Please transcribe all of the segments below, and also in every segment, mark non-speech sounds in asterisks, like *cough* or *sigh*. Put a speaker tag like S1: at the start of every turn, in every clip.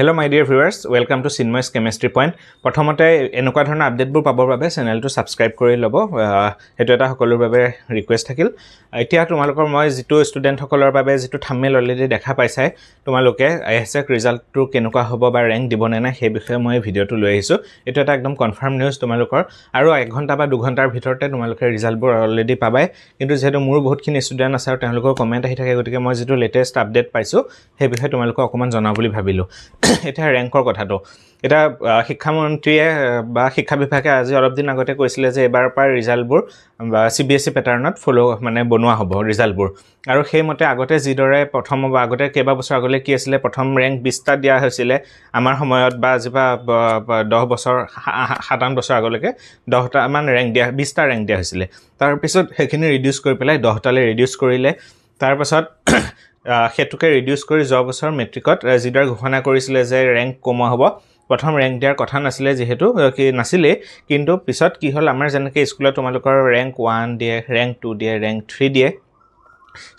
S1: hello' my dear viewers welcome to চিনময়েছ chemistry point প্ৰথমতে এনেকুৱা ধৰণৰ আপডেটবোৰ পাবৰ বাবে চেনেলটো ছাবস্ক্ৰাইব কৰি ল'ব সেইটো এটা সকলোৰ বাবে ৰিকুৱেষ্ট থাকিল এতিয়া তোমালোকৰ মই যিটো ষ্টুডেণ্টসকলৰ বাবে যিটো থামেল অলৰেডি দেখা পাইছাই তোমালোকে আই এছ এক ৰিজাল্টটো কেনেকুৱা হ'ব বা ৰেংক দিব নে নাই সেই বিষয়ে মই ভিডিঅ'টো লৈ আহিছোঁ এইটো এটা একদম কনফাৰ্ম নিউজ তোমালোকৰ আৰু এক ঘণ্টা বা দুঘণ্টাৰ ভিতৰতে তোমালোকে ৰিজাল্টবোৰ অলৰেডি পাবাই কিন্তু যিহেতু মোৰ বহুতখিনি ষ্টুডেণ্ট আছে আৰু তেওঁলোকৰ কমেণ্ট আহি থাকে গতিকে মই যিটো লেটেষ্ট আপডেট পাইছোঁ সেই বিষয়ে তোমালোকক অকণমান জনাওঁ বুলি ভাবিলোঁ এতিয়া ৰেংকৰ কথাটো এতিয়া শিক্ষামন্ত্ৰীয়ে বা শিক্ষা বিভাগে আজি অলপ দিন আগতে কৈছিলে যে এইবাৰৰ পৰা ৰিজাল্টবোৰ চি বি এছ চি পেটাৰ্ণত ফ'ল' মানে বনোৱা হ'ব ৰিজাল্টবোৰ আৰু সেইমতে আগতে যিদৰে প্ৰথম বা আগতে কেইবাবছৰ আগলৈ কি আছিলে প্ৰথম ৰেংক বিছটা দিয়া হৈছিলে আমাৰ সময়ত বা আজি বা দহ বছৰ সাত আঠ বছৰ আগলৈকে দহটামান ৰেংক দিয়া বিছটা ৰেংক দিয়া হৈছিলে তাৰপিছত সেইখিনি ৰিডিউচ কৰি পেলাই দহটালৈ ৰিডিউচ কৰিলে তাৰপাছত সেইটোকে ৰিডিউচ কৰি যোৱা বছৰ মেট্ৰিকত যিদৰে ঘোষণা কৰিছিলে যে ৰেংক কমোৱা হ'ব প্ৰথম ৰেংক দিয়াৰ কথা নাছিলে যিহেতু কি নাছিলেই কিন্তু পিছত কি হ'ল আমাৰ যেনেকৈ স্কুলত তোমালোকৰ ৰেংক ওৱান দিয়ে ৰেংক টু দিয়ে ৰেংক থ্ৰী দিয়ে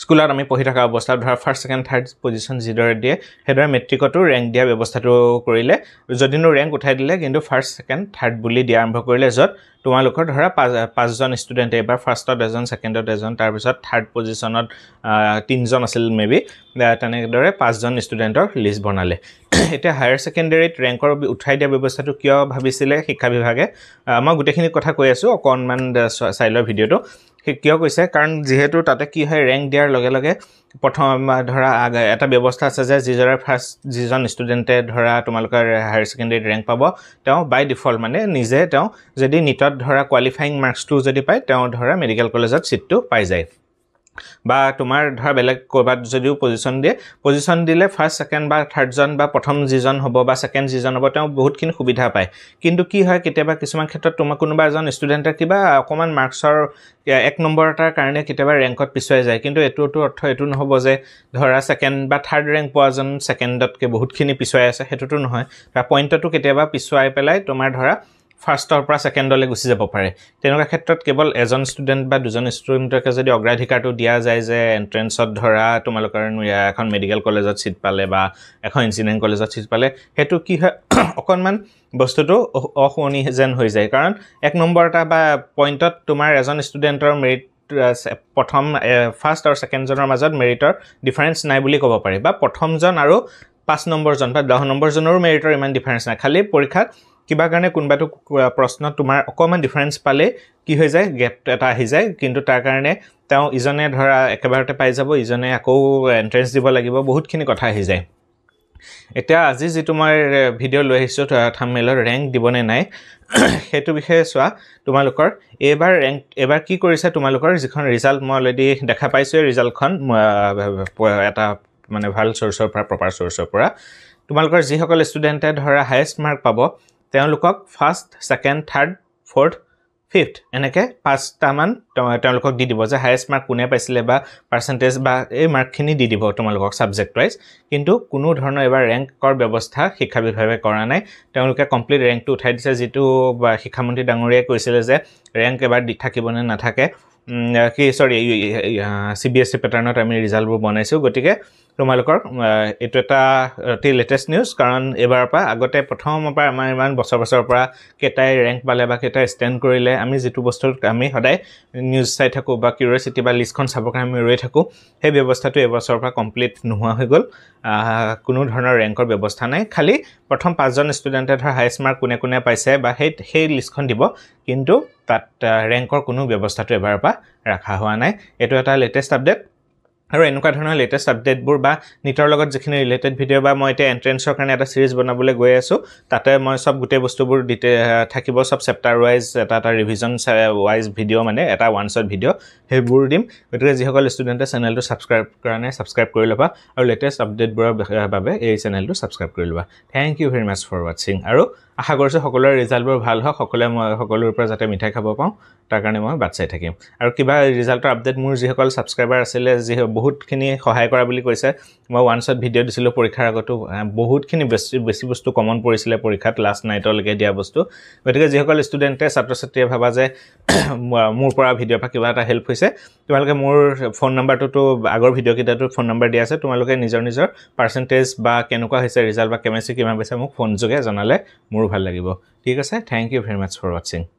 S1: স্কুলত আমি পঢ়ি থকা অৱস্থাত ধৰা ফাৰ্ষ্ট ছেকেণ্ড থাৰ্ড পজিশ্যন যিদৰে দিয়ে সেইদৰে মেট্ৰিকতো ৰেংক দিয়া ব্যৱস্থাটো কৰিলে যদিনো ৰেংক উঠাই দিলে কিন্তু ফাৰ্ষ্ট ছেকেণ্ড থাৰ্ড বুলি দিয়া আৰম্ভ কৰিলে য'ত তোমালোকৰ ধৰা পাঁচ পাঁচজন ষ্টুডেণ্ট এইবাৰ ফাৰ্ষ্টত এজন ছেকেণ্ডত এজন তাৰপিছত থাৰ্ড পজিশ্যনত তিনিজন আছিল মেবি তেনেদৰে পাঁচজন ষ্টুডেণ্টৰ লিষ্ট বনালে *clears throat* এতিয়া হায়াৰ ছেকেণ্ডেৰীত ৰেংকৰ উঠাই দিয়া ব্যৱস্থাটো কিয় ভাবিছিলে শিক্ষা বিভাগে মই গোটেইখিনি কথা কৈ আছোঁ অকণমান চাই লোৱা ভিডিঅ'টো কিয় কৈছে কাৰণ যিহেতু তাতে কি হয় ৰেংক দিয়াৰ লগে লগে প্ৰথম ধৰা এটা ব্যৱস্থা আছে যে যিজনে ফাৰ্ষ্ট যিজন ষ্টুডেণ্টে ধৰা তোমালোকৰ হায়াৰ ছেকেণ্ডেৰীত ৰেংক পাব তেওঁ বাই ডিফল্ট মানে নিজে তেওঁ যদি নীটত ধৰা কোৱালিফাইং মাৰ্কছটো যদি পায় তেওঁ ধৰা মেডিকেল কলেজত ছিটটো পাই যায় বা তোমাৰ ধৰা বেলেগ ক'ৰবাত যদিও পজিশ্যন দিয়ে পজিশ্যন দিলে ফাৰ্ষ্ট ছেকেণ্ড বা থাৰ্ডজন বা প্ৰথম যিজন হ'ব বা ছেকেণ্ড যিজন হ'ব তেওঁ বহুতখিনি সুবিধা পায় কিন্তু কি হয় কেতিয়াবা কিছুমান ক্ষেত্ৰত তোমাৰ কোনোবা এজন ষ্টুডেণ্টে কিবা অকণমান মাৰ্কছৰ এক নম্বৰ এটাৰ কাৰণে কেতিয়াবা ৰেংকত পিছুৱাই যায় কিন্তু এইটোতো অৰ্থ এইটো নহ'ব যে ধৰা ছেকেণ্ড বা থাৰ্ড ৰেংক পোৱাজন ছেকেণ্ডতকৈ বহুতখিনি পিছুৱাই আছে সেইটোতো নহয় বা পইণ্টতো কেতিয়াবা পিছুৱাই পেলাই তোমাৰ ধৰা ফাৰ্ষ্টৰ পৰা ছেকেণ্ডলৈ গুচি যাব পাৰে তেনেকুৱা ক্ষেত্ৰত কেৱল এজন ষ্টুডেণ্ট বা দুজন ষ্টুডেণ্টকে যদি অগ্ৰাধিকাৰটো দিয়া যায় যে এণ্ট্ৰেঞ্চত ধৰা তোমালোকৰ এখন মেডিকেল কলেজত ছিট পালে বা এখন ইঞ্জিনিয়াৰিং কলেজত ছিট পালে সেইটো কি হয় *coughs* অকণমান বস্তুটো অশুৱনি যেন হৈ যায় কাৰণ এক নম্বৰ এটা বা পইণ্টত তোমাৰ এজন ষ্টুডেণ্টৰ মেৰিট প্ৰথম ফাৰ্ষ্ট আৰু ছেকেণ্ডজনৰ মাজত মেৰিটৰ ডিফাৰেঞ্চ নাই বুলি ক'ব পাৰি বা প্ৰথমজন আৰু পাঁচ নম্বৰজন বা দহ নম্বৰজনৰো মেৰিটৰ ইমান ডিফাৰেঞ্চ নাই খালী পৰীক্ষাত কিবা কাৰণে কোনোবাটো প্ৰশ্ন তোমাৰ অকণমান ডিফাৰেঞ্চ পালে কি হৈ যায় গেপ এটা আহি যায় কিন্তু তাৰ কাৰণে তেওঁ ইজনে ধৰা একেবাৰতে পাই যাব ইজনে আকৌ এণ্ট্ৰেঞ্চ দিব লাগিব বহুতখিনি কথা আহি যায় এতিয়া আজি যিটো মই ভিডিঅ' লৈ আহিছোঁ থামমেলৰ ৰেংক দিবনে নাই *clears throat* সেইটো বিষয়ে চোৱা তোমালোকৰ এইবাৰ ৰেংক এইবাৰ কি কৰিছে তোমালোকৰ যিখন ৰিজাল্ট মই অলৰেডি দেখা পাইছোঁ এই ৰিজাল্টখন এটা মানে ভাল চ'ৰ্চৰ পৰা প্ৰপাৰ চ'ৰ্চৰ পৰা তোমালোকৰ যিসকল ষ্টুডেণ্টে ধৰা হায়েষ্ট মাৰ্ক পাব তেওঁলোকক first second third fourth fifth এনেকৈ পাঁচটামান তেওঁলোকক দি দিব যে হায়েষ্ট মাৰ্ক কোনে পাইছিলে বা পাৰ্চেণ্টেজ বা এই মাৰ্কখিনি দি দিব তোমালোকক ছাবজেক্ট ৱাইজ কিন্তু কোনো ধৰণৰ এইবাৰ ৰেংকৰ ব্যৱস্থা শিক্ষা বিভাগে কৰা নাই তেওঁলোকে কমপ্লিট ৰেংকটো উঠাই দিছে যিটো শিক্ষামন্ত্ৰী ডাঙৰীয়াই কৈছিলে যে ৰেংক এবাৰ দি থাকিব নে নাথাকে কি sorry C B S E পেটাৰ্ণত আমি ৰিজাল্টবোৰ বনাইছোঁ গতিকে তোমালোকৰ এইটো এটা অতি লেটেষ্ট নিউজ কাৰণ এইবাৰৰ পৰা আগতে প্ৰথমৰ পৰা আমাৰ ইমান বছৰ বছৰৰ পৰা কেইটাই ৰেংক পালে বা কেইটাই ষ্টেণ্ড কৰিলে আমি যিটো বস্তু আমি সদায় নিউজ চাই থাকোঁ বা কিউৰিয়াচিটি বা লিষ্টখন চাবৰ কাৰণে আমি ৰৈ থাকোঁ সেই ব্যৱস্থাটো এইবছৰৰ পৰা কমপ্লিট নোহোৱা হৈ গ'ল কোনো ধৰণৰ ৰেংকৰ ব্যৱস্থা নাই খালী প্ৰথম পাঁচজন ষ্টুডেণ্টে ধৰ হায়েষ্ট মাৰ্ক কোনে কোনে পাইছে বা সেই সেই লিষ্টখন দিব কিন্তু তাত ৰেংকৰ কোনো ব্যৱস্থাটো এবাৰৰ পৰা ৰখা হোৱা নাই এইটো এটা লেটেষ্ট আপডেট আৰু এনেকুৱা ধৰণৰ লেটেষ্ট আপডেটবোৰ বা নীটৰ লগত যিখিনি ৰিলেটেড ভিডিঅ' বা মই এতিয়া এণ্ট্ৰেঞ্চৰ কাৰণে এটা ছিৰিজ বনাবলৈ গৈ আছোঁ তাতে মই চব গোটেই বস্তুবোৰ ডিটে থাকিব চব চেপ্টাৰ ৱাইজ এটা এটা ৰিভিজন ৱাইজ ভিডিঅ' মানে এটা ওৱান শ্বট ভিডিঅ' সেইবোৰ দিম গতিকে যিসকল ষ্টুডেণ্টে চেনেলটো ছাবস্ক্ৰাইব কৰা নাই ছাবস্ক্ৰাইব কৰি ল'বা আৰু লেটেষ্ট আপডেটবোৰৰ বাবে এই চেনেলটো ছাবস্ক্ৰাইব কৰি ল'বা thank you very much for ৱাটছিং আৰু আশা কৰিছোঁ সকলোৰে ৰিজাল্টবোৰ ভাল হওক সকলোৱে মই সকলোৰে পৰা যাতে মিঠাই খাব পাওঁ তাৰ কাৰণে মই বাট চাই থাকিম আৰু কিবা ৰিজাল্টৰ আপডেট মোৰ যিসকল ছাবস্ক্ৰাইবাৰ আছিলে যি বহুতখিনি সহায় কৰা বুলি কৈছে মই ওৱান শ্বট ভিডিঅ' দিছিলোঁ পৰীক্ষাৰ আগতো বহুতখিনি বেছি বেছি বস্তু কমন পৰিছিলে পৰীক্ষাত লাষ্ট নাইটলৈকে দিয়া বস্তু গতিকে যিসকল ষ্টুডেণ্টে ছাত্ৰ ছাত্ৰীয়ে ভাবা যে *clears throat* মোৰ পৰা ভিডিঅ'ৰ পৰা কিবা এটা হেল্প হৈছে তোমালোকে মোৰ ফোন নম্বৰটোতো আগৰ ভিডিঅ'কেইটাতো ফোন নম্বৰ দিয়া আছে তোমালোকে নিজৰ নিজৰ পাৰ্চেণ্টেজ বা কেনেকুৱা হৈছে ৰিজাল্ট বা কেমেষ্ট্ৰি কিমান পাইছে মোক ফোন যোগে জনালে মোৰো ভাল লাগিব ঠিক আছে thank you very much for ৱাটছিং